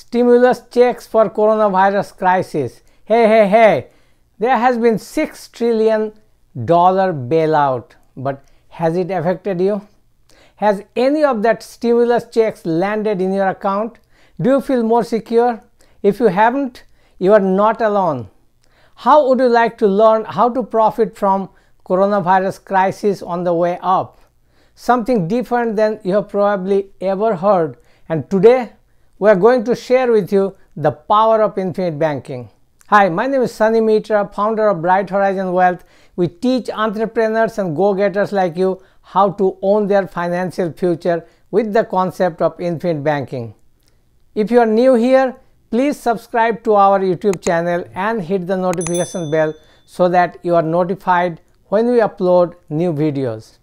Stimulus checks for coronavirus crisis. Hey, hey, hey. There has been 6 trillion dollar bailout, but has it affected you? Has any of that stimulus checks landed in your account? Do you feel more secure? If you haven't, you are not alone. How would you like to learn how to profit from coronavirus crisis on the way up? Something different than you have probably ever heard. And today, we are going to share with you the power of infinite banking. Hi, my name is Sunny Mitra, founder of Bright Horizon Wealth. We teach entrepreneurs and go-getters like you how to own their financial future with the concept of infinite banking. If you are new here, please subscribe to our YouTube channel and hit the notification bell so that you are notified when we upload new videos.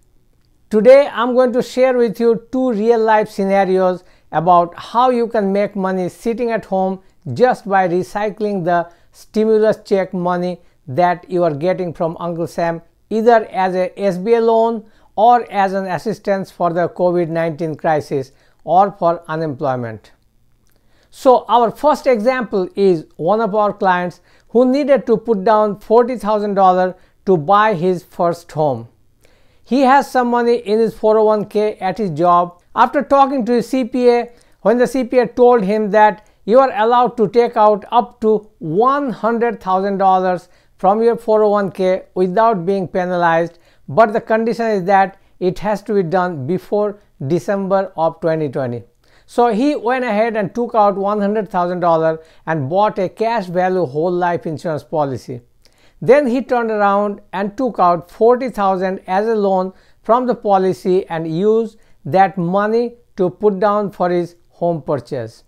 Today, I'm going to share with you two real life scenarios about how you can make money sitting at home just by recycling the stimulus check money that you are getting from Uncle Sam either as a SBA loan or as an assistance for the COVID-19 crisis or for unemployment. So our first example is one of our clients who needed to put down $40,000 to buy his first home. He has some money in his 401k at his job after talking to his CPA, when the CPA told him that you are allowed to take out up to $100,000 from your 401k without being penalized, but the condition is that it has to be done before December of 2020. So he went ahead and took out $100,000 and bought a cash value whole life insurance policy. Then he turned around and took out 40,000 as a loan from the policy and used that money to put down for his home purchase.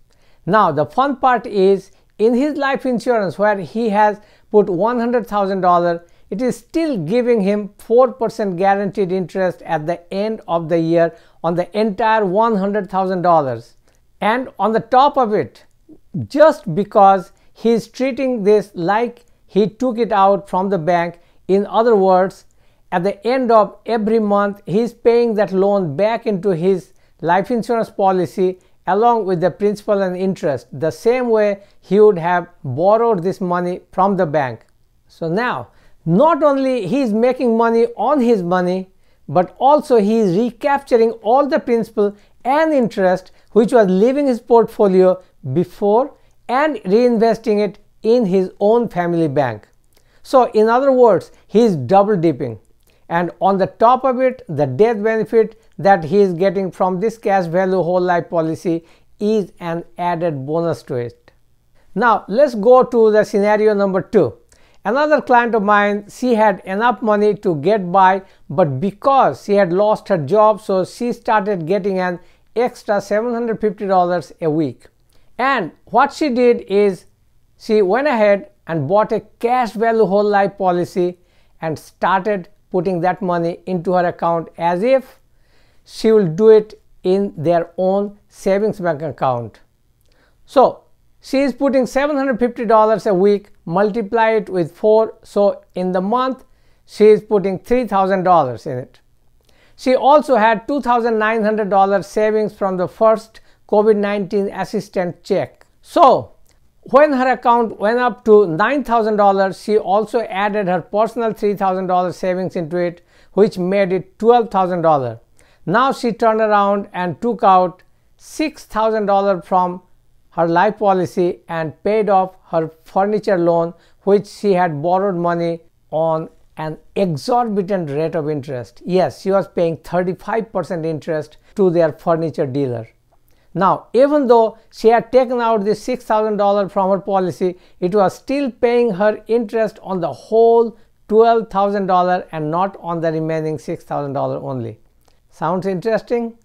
Now, the fun part is in his life insurance, where he has put $100,000, it is still giving him 4% guaranteed interest at the end of the year on the entire $100,000. And on the top of it, just because he is treating this like he took it out from the bank, in other words, at the end of every month he is paying that loan back into his life insurance policy along with the principal and interest the same way he would have borrowed this money from the bank so now not only he is making money on his money but also he is recapturing all the principal and interest which was leaving his portfolio before and reinvesting it in his own family bank so in other words he is double dipping and on the top of it the death benefit that he is getting from this cash value whole life policy is an added bonus to it. Now let's go to the scenario number 2. Another client of mine, she had enough money to get by but because she had lost her job so she started getting an extra $750 a week. And what she did is she went ahead and bought a cash value whole life policy and started putting that money into her account as if she will do it in their own savings bank account. So she is putting $750 a week, multiply it with 4. So in the month, she is putting $3,000 in it. She also had $2,900 savings from the first COVID 19 assistance check. So when her account went up to $9,000, she also added her personal $3,000 savings into it, which made it $12,000. Now she turned around and took out $6,000 from her life policy and paid off her furniture loan, which she had borrowed money on an exorbitant rate of interest. Yes, she was paying 35% interest to their furniture dealer. Now, even though she had taken out the $6,000 from her policy, it was still paying her interest on the whole $12,000 and not on the remaining $6,000 only. Sounds interesting?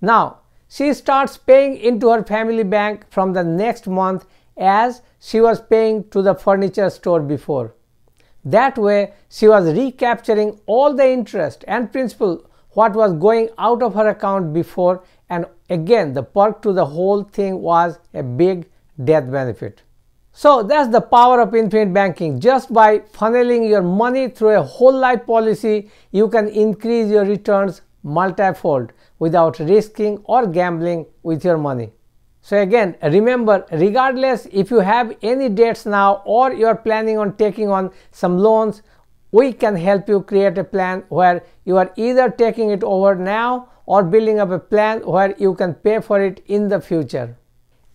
Now, she starts paying into her family bank from the next month as she was paying to the furniture store before. That way, she was recapturing all the interest and principal what was going out of her account before Again, the perk to the whole thing was a big death benefit. So that's the power of infinite banking. Just by funneling your money through a whole life policy, you can increase your returns multifold without risking or gambling with your money. So again, remember, regardless if you have any debts now or you're planning on taking on some loans, we can help you create a plan where you are either taking it over now or building up a plan where you can pay for it in the future.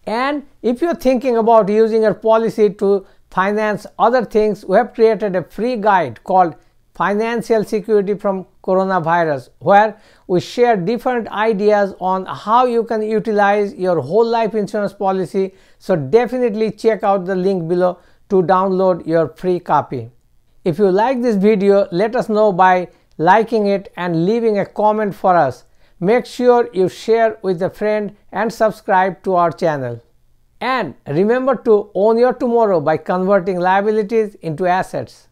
And if you're thinking about using your policy to finance other things, we have created a free guide called Financial Security from Coronavirus, where we share different ideas on how you can utilize your whole life insurance policy. So, definitely check out the link below to download your free copy. If you like this video, let us know by liking it and leaving a comment for us. Make sure you share with a friend and subscribe to our channel. And remember to own your tomorrow by converting liabilities into assets.